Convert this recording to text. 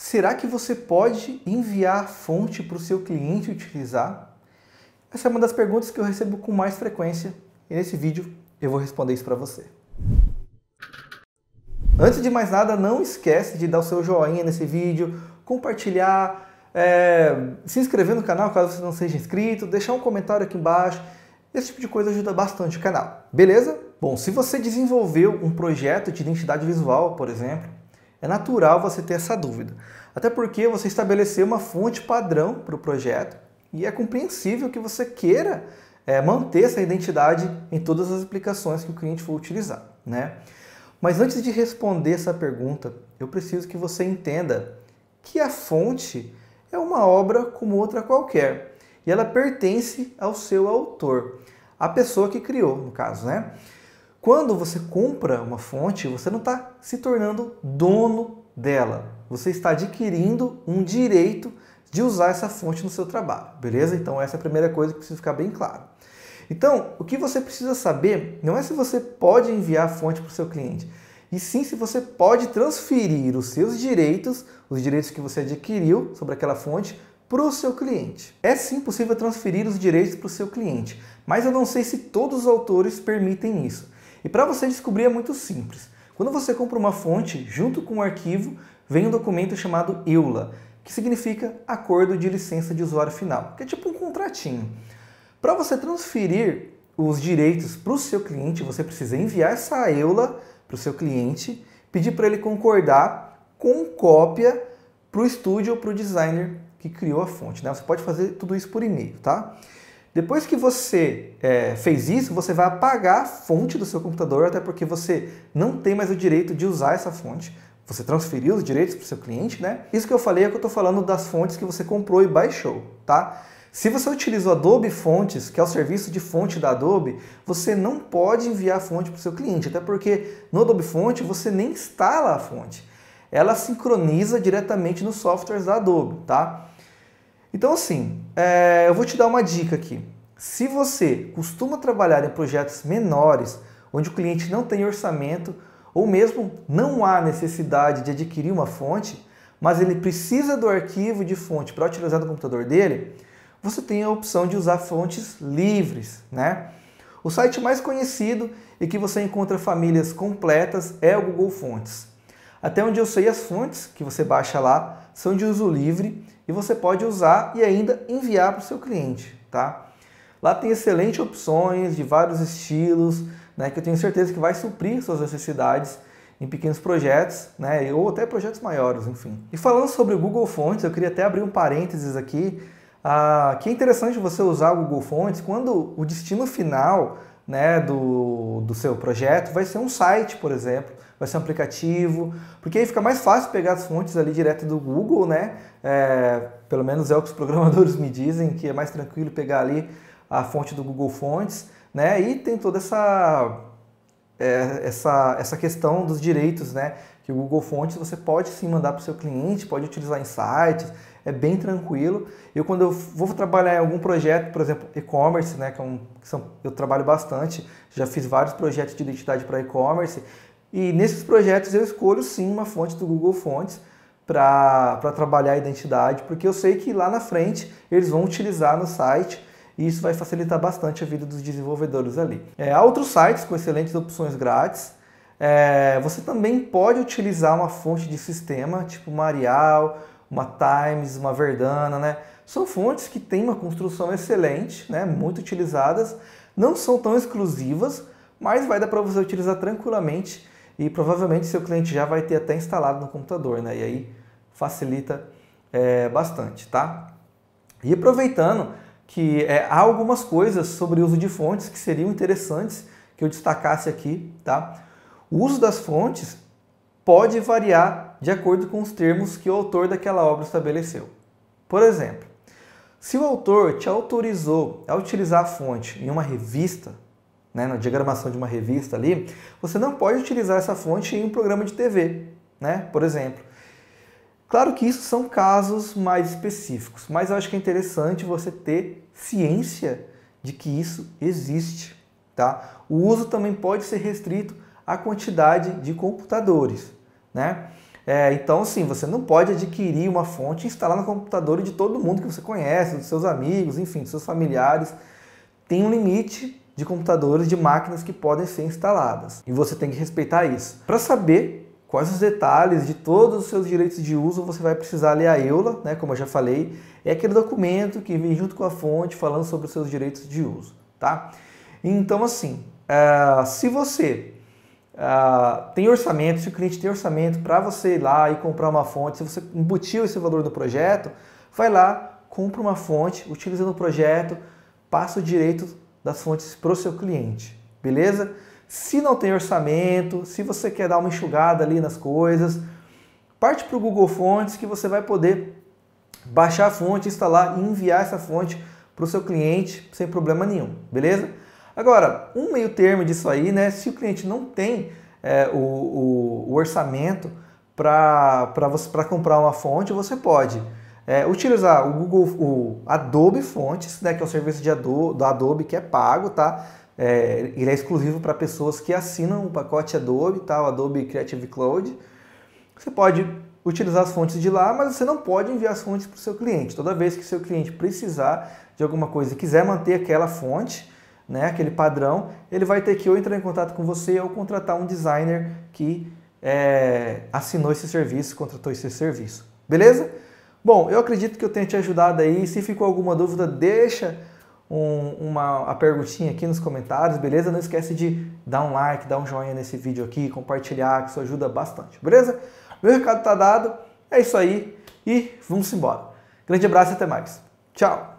Será que você pode enviar fonte para o seu cliente utilizar? Essa é uma das perguntas que eu recebo com mais frequência e nesse vídeo eu vou responder isso para você. Antes de mais nada, não esquece de dar o seu joinha nesse vídeo, compartilhar, é, se inscrever no canal caso você não seja inscrito, deixar um comentário aqui embaixo. Esse tipo de coisa ajuda bastante o canal, beleza? Bom, se você desenvolveu um projeto de identidade visual, por exemplo, é natural você ter essa dúvida. Até porque você estabeleceu uma fonte padrão para o projeto e é compreensível que você queira é, manter essa identidade em todas as aplicações que o cliente for utilizar. Né? Mas antes de responder essa pergunta, eu preciso que você entenda que a fonte é uma obra como outra qualquer e ela pertence ao seu autor, a pessoa que criou, no caso, né? Quando você compra uma fonte, você não está se tornando dono dela. Você está adquirindo um direito de usar essa fonte no seu trabalho, beleza? Então essa é a primeira coisa que precisa ficar bem claro. Então, o que você precisa saber não é se você pode enviar a fonte para o seu cliente, e sim se você pode transferir os seus direitos, os direitos que você adquiriu sobre aquela fonte, para o seu cliente. É sim possível transferir os direitos para o seu cliente, mas eu não sei se todos os autores permitem isso. E para você descobrir é muito simples. Quando você compra uma fonte, junto com o um arquivo, vem um documento chamado EULA, que significa Acordo de Licença de Usuário Final, que é tipo um contratinho. Para você transferir os direitos para o seu cliente, você precisa enviar essa EULA para o seu cliente, pedir para ele concordar com cópia para o estúdio ou para o designer que criou a fonte. Né? Você pode fazer tudo isso por e-mail, tá? Depois que você é, fez isso, você vai apagar a fonte do seu computador, até porque você não tem mais o direito de usar essa fonte. Você transferiu os direitos para o seu cliente, né? Isso que eu falei é que eu estou falando das fontes que você comprou e baixou, tá? Se você utiliza o Adobe Fontes, que é o serviço de fonte da Adobe, você não pode enviar a fonte para o seu cliente, até porque no Adobe Fonte você nem instala a fonte. Ela sincroniza diretamente nos softwares da Adobe, tá? Então, assim, é, eu vou te dar uma dica aqui. Se você costuma trabalhar em projetos menores, onde o cliente não tem orçamento ou mesmo não há necessidade de adquirir uma fonte, mas ele precisa do arquivo de fonte para utilizar no computador dele, você tem a opção de usar fontes livres, né? O site mais conhecido e que você encontra famílias completas é o Google Fontes. Até onde eu sei, as fontes que você baixa lá são de uso livre e você pode usar e ainda enviar para o seu cliente, tá? Lá tem excelentes opções de vários estilos, né, que eu tenho certeza que vai suprir suas necessidades em pequenos projetos, né, ou até projetos maiores, enfim. E falando sobre o Google Fonts, eu queria até abrir um parênteses aqui, ah, que é interessante você usar o Google Fonts quando o destino final né, do, do seu projeto vai ser um site, por exemplo, vai ser um aplicativo, porque aí fica mais fácil pegar as fontes ali direto do Google, né? É, pelo menos é o que os programadores me dizem, que é mais tranquilo pegar ali a fonte do Google Fontes, né? E tem toda essa, é, essa, essa questão dos direitos, né? Que o Google Fontes você pode sim mandar para o seu cliente, pode utilizar em sites, é bem tranquilo. Eu quando eu vou trabalhar em algum projeto, por exemplo, e-commerce, né, que, é um, que são, eu trabalho bastante, já fiz vários projetos de identidade para e-commerce e nesses projetos eu escolho sim uma fonte do Google Fonts para trabalhar a identidade, porque eu sei que lá na frente eles vão utilizar no site e isso vai facilitar bastante a vida dos desenvolvedores ali. É, há outros sites com excelentes opções grátis. É, você também pode utilizar uma fonte de sistema, tipo uma Arial, uma Times, uma Verdana, né? São fontes que têm uma construção excelente, né? muito utilizadas, não são tão exclusivas, mas vai dar para você utilizar tranquilamente e provavelmente seu cliente já vai ter até instalado no computador, né? E aí facilita é, bastante, tá? E aproveitando que é, há algumas coisas sobre o uso de fontes que seriam interessantes que eu destacasse aqui, tá? O uso das fontes pode variar de acordo com os termos que o autor daquela obra estabeleceu. Por exemplo, se o autor te autorizou a utilizar a fonte em uma revista, né, na diagramação de uma revista ali, você não pode utilizar essa fonte em um programa de TV, né, por exemplo. Claro que isso são casos mais específicos, mas eu acho que é interessante você ter ciência de que isso existe. Tá? O uso também pode ser restrito à quantidade de computadores. Né? É, então, sim, você não pode adquirir uma fonte e instalar no computador de todo mundo que você conhece, dos seus amigos, enfim, dos seus familiares. Tem um limite de computadores, de máquinas que podem ser instaladas. E você tem que respeitar isso. Para saber quais os detalhes de todos os seus direitos de uso, você vai precisar ler a EULA, né, como eu já falei, é aquele documento que vem junto com a fonte falando sobre os seus direitos de uso, tá? Então, assim, uh, se você uh, tem orçamento, se o cliente tem orçamento para você ir lá e comprar uma fonte, se você embutiu esse valor do projeto, vai lá, compra uma fonte, utiliza no projeto, passa o direito das fontes para o seu cliente, beleza? Se não tem orçamento, se você quer dar uma enxugada ali nas coisas, parte para o Google Fontes que você vai poder baixar a fonte, instalar e enviar essa fonte para o seu cliente sem problema nenhum, beleza? Agora, um meio termo disso aí, né? Se o cliente não tem é, o, o, o orçamento para comprar uma fonte, você pode é, utilizar o Google, o Adobe Fontes, né, que é o serviço de Adobe, do Adobe que é pago, tá? É, ele é exclusivo para pessoas que assinam o pacote Adobe, tá? O Adobe Creative Cloud. Você pode utilizar as fontes de lá, mas você não pode enviar as fontes para o seu cliente. Toda vez que o seu cliente precisar de alguma coisa e quiser manter aquela fonte, né, aquele padrão, ele vai ter que ou entrar em contato com você ou contratar um designer que é, assinou esse serviço, contratou esse serviço. Beleza? Bom, eu acredito que eu tenha te ajudado aí. Se ficou alguma dúvida, deixa um, uma a perguntinha aqui nos comentários, beleza? Não esquece de dar um like, dar um joinha nesse vídeo aqui, compartilhar, que isso ajuda bastante, beleza? Meu recado tá dado, é isso aí e vamos embora. Grande abraço e até mais. Tchau!